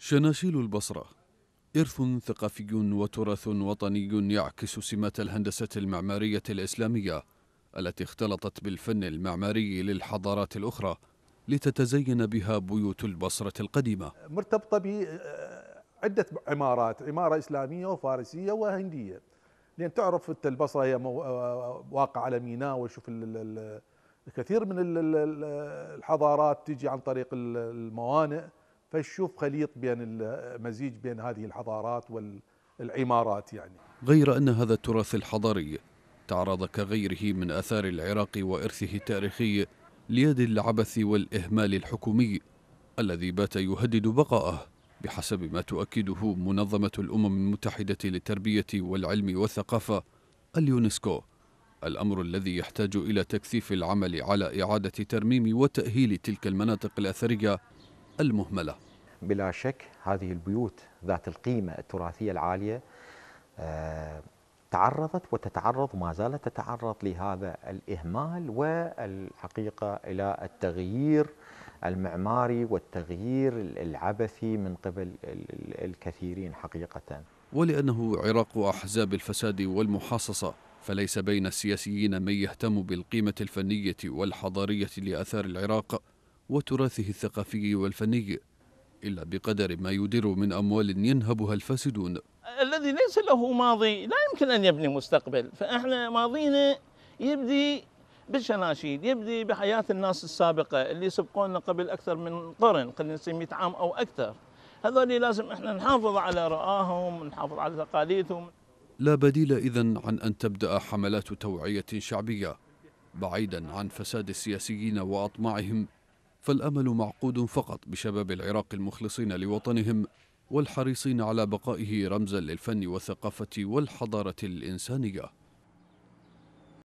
شناشيل البصرة إرث ثقافي وتراث وطني يعكس سمات الهندسة المعمارية الإسلامية التي اختلطت بالفن المعماري للحضارات الأخرى لتتزين بها بيوت البصرة القديمة مرتبطة بعدة عمارات عمارة إسلامية وفارسية وهندية لأن تعرف البصرة هي واقع على ميناء وشوف كثير من الحضارات تجي عن طريق الموانئ فشوف خليط بين المزيج بين هذه الحضارات والعمارات يعني غير أن هذا التراث الحضاري تعرض كغيره من أثار العراق وإرثه التاريخي ليد العبث والإهمال الحكومي الذي بات يهدد بقاءه بحسب ما تؤكده منظمة الأمم المتحدة للتربية والعلم والثقافة اليونسكو الأمر الذي يحتاج إلى تكثيف العمل على إعادة ترميم وتأهيل تلك المناطق الأثرية المهملة بلا شك هذه البيوت ذات القيمة التراثية العالية آه، تعرضت وتتعرض وما زالت تتعرض لهذا الإهمال والحقيقة إلى التغيير المعماري والتغيير العبثي من قبل الكثيرين حقيقة ولأنه عراق أحزاب الفساد والمحاصصة فليس بين السياسيين من يهتم بالقيمة الفنية والحضارية لآثار العراق وتراثه الثقافي والفني إلا بقدر ما يدر من أموال ينهبها الفاسدون الذي ليس له ماضي لا يمكن أن يبني مستقبل فإحنا ماضينا يبدي بالشناشيد يبدي بحياة الناس السابقة اللي سبقونا قبل أكثر من قرن قد نسمي 100 عام أو أكثر هذول لازم إحنا نحافظ على رآهم نحافظ على تقاليدهم لا بديل إذا عن أن تبدأ حملات توعية شعبية بعيدا عن فساد السياسيين وأطماعهم فالامل معقود فقط بشباب العراق المخلصين لوطنهم والحريصين على بقائه رمزا للفن والثقافه والحضاره الانسانيه